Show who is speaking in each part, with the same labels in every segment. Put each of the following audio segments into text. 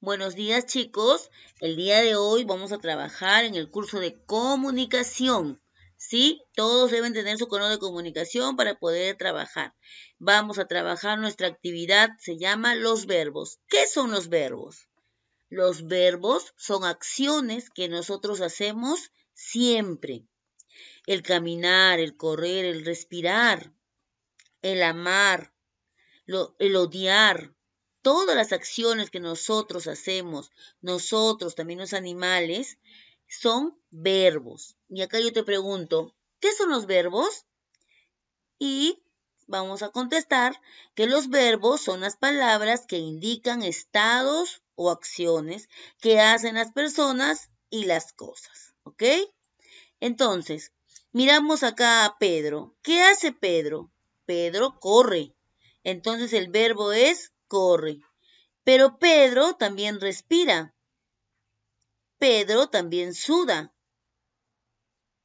Speaker 1: Buenos días chicos, el día de hoy vamos a trabajar en el curso de comunicación. ¿Sí? Todos deben tener su cono de comunicación para poder trabajar. Vamos a trabajar nuestra actividad, se llama los verbos. ¿Qué son los verbos? Los verbos son acciones que nosotros hacemos siempre. El caminar, el correr, el respirar, el amar, el odiar, todas las acciones que nosotros hacemos, nosotros, también los animales, son verbos. Y acá yo te pregunto, ¿qué son los verbos? Y vamos a contestar que los verbos son las palabras que indican estados o acciones que hacen las personas y las cosas. ¿Ok? Entonces, miramos acá a Pedro. ¿Qué hace Pedro? Pedro corre. Entonces el verbo es corre. Pero Pedro también respira. Pedro también suda.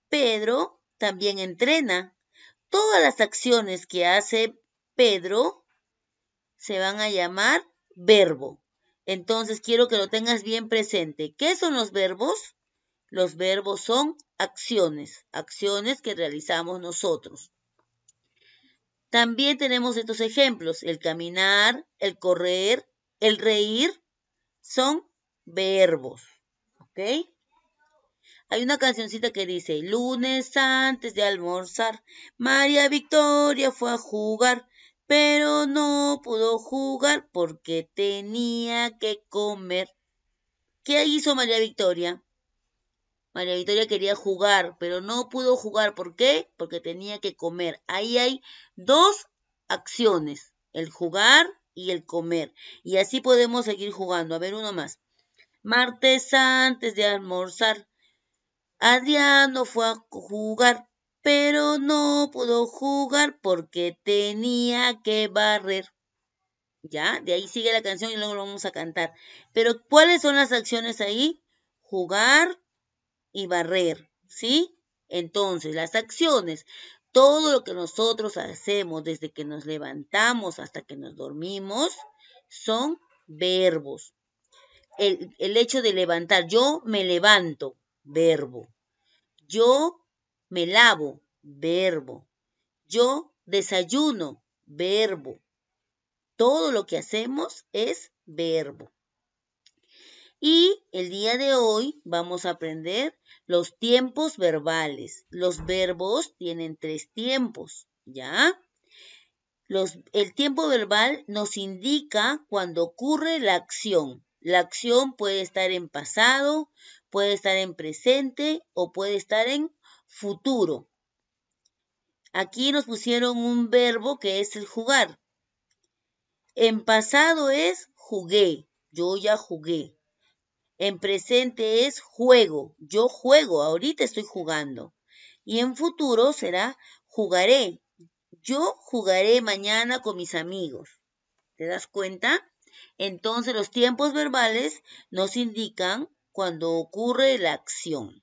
Speaker 1: Pedro también entrena. Todas las acciones que hace Pedro se van a llamar verbo. Entonces quiero que lo tengas bien presente. ¿Qué son los verbos? Los verbos son acciones, acciones que realizamos nosotros. También tenemos estos ejemplos, el caminar, el correr, el reír, son verbos, ¿ok? Hay una cancioncita que dice, lunes antes de almorzar, María Victoria fue a jugar, pero no pudo jugar porque tenía que comer. ¿Qué hizo María Victoria? María Victoria quería jugar, pero no pudo jugar. ¿Por qué? Porque tenía que comer. Ahí hay dos acciones, el jugar y el comer. Y así podemos seguir jugando. A ver, uno más. Martes antes de almorzar, Adriano fue a jugar, pero no pudo jugar porque tenía que barrer. ¿Ya? De ahí sigue la canción y luego lo vamos a cantar. Pero ¿cuáles son las acciones ahí? Jugar, y barrer, ¿sí? Entonces, las acciones, todo lo que nosotros hacemos desde que nos levantamos hasta que nos dormimos, son verbos. El, el hecho de levantar, yo me levanto, verbo. Yo me lavo, verbo. Yo desayuno, verbo. Todo lo que hacemos es verbo. Y el día de hoy vamos a aprender los tiempos verbales. Los verbos tienen tres tiempos, ¿ya? el tiempo verbal nos indica cuando ocurre la acción. La acción puede estar en pasado, puede estar en presente o puede estar en futuro. Aquí nos pusieron un verbo que es el jugar. En pasado es jugué, yo ya jugué. En presente es juego, yo juego, ahorita estoy jugando. Y en futuro será jugaré, yo jugaré mañana con mis amigos. ¿Te das cuenta? Entonces los tiempos verbales nos indican cuando ocurre la acción.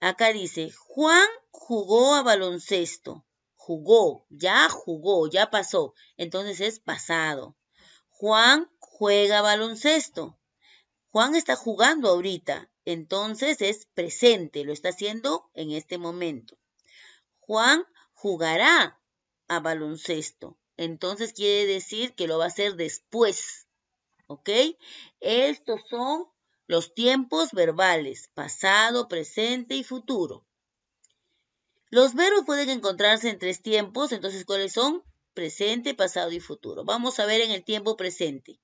Speaker 1: Acá dice, Juan jugó a baloncesto. Jugó, ya jugó, ya pasó. Entonces es pasado. Juan juega baloncesto. Juan está jugando ahorita, entonces es presente, lo está haciendo en este momento. Juan jugará a baloncesto, entonces quiere decir que lo va a hacer después. ¿Ok? Estos son los tiempos verbales, pasado, presente y futuro. Los verbos pueden encontrarse en tres tiempos, entonces ¿cuáles son? Presente, pasado y futuro. Vamos a ver en el tiempo presente.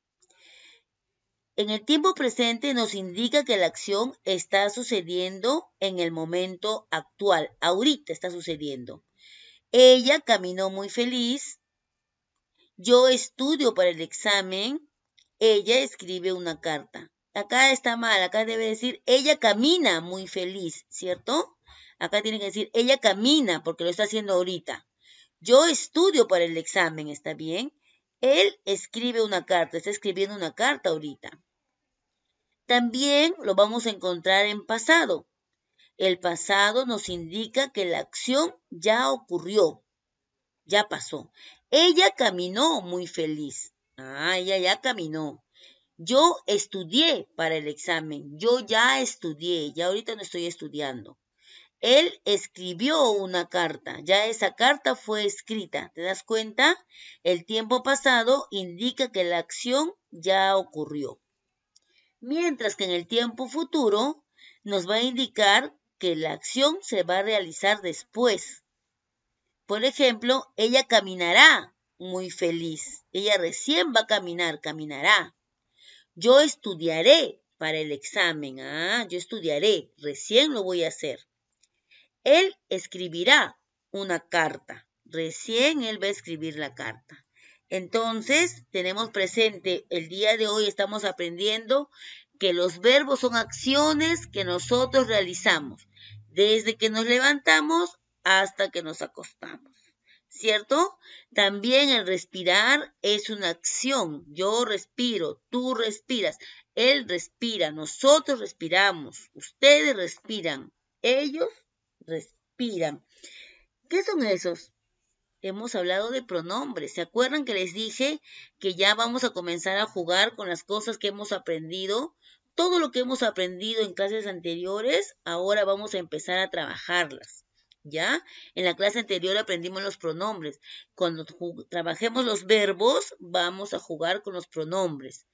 Speaker 1: En el tiempo presente nos indica que la acción está sucediendo en el momento actual, ahorita está sucediendo. Ella caminó muy feliz. Yo estudio para el examen. Ella escribe una carta. Acá está mal, acá debe decir, ella camina muy feliz, ¿cierto? Acá tiene que decir, ella camina porque lo está haciendo ahorita. Yo estudio para el examen, ¿está bien? Él escribe una carta, está escribiendo una carta ahorita. También lo vamos a encontrar en pasado. El pasado nos indica que la acción ya ocurrió, ya pasó. Ella caminó muy feliz. Ah, ella ya caminó. Yo estudié para el examen. Yo ya estudié. Ya ahorita no estoy estudiando él escribió una carta, ya esa carta fue escrita. ¿Te das cuenta? El tiempo pasado indica que la acción ya ocurrió. Mientras que en el tiempo futuro nos va a indicar que la acción se va a realizar después. Por ejemplo, ella caminará muy feliz. Ella recién va a caminar, caminará. Yo estudiaré para el examen. Ah, yo estudiaré. Recién lo voy a hacer. Él escribirá una carta. Recién él va a escribir la carta. Entonces, tenemos presente, el día de hoy estamos aprendiendo que los verbos son acciones que nosotros realizamos desde que nos levantamos hasta que nos acostamos. ¿Cierto? También el respirar es una acción. Yo respiro, tú respiras, él respira, nosotros respiramos, ustedes respiran, ellos respiran. ¿Qué son esos? Hemos hablado de pronombres. ¿Se acuerdan que les dije que ya vamos a comenzar a jugar con las cosas que hemos aprendido? Todo lo que hemos aprendido en clases anteriores, ahora vamos a empezar a trabajarlas. ¿Ya? En la clase anterior aprendimos los pronombres. Cuando trabajemos los verbos, vamos a jugar con los pronombres.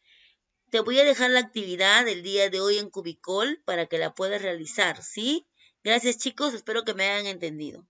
Speaker 1: Te voy a dejar la actividad del día de hoy en Cubicol para que la puedas realizar, ¿sí? Gracias chicos, espero que me hayan entendido.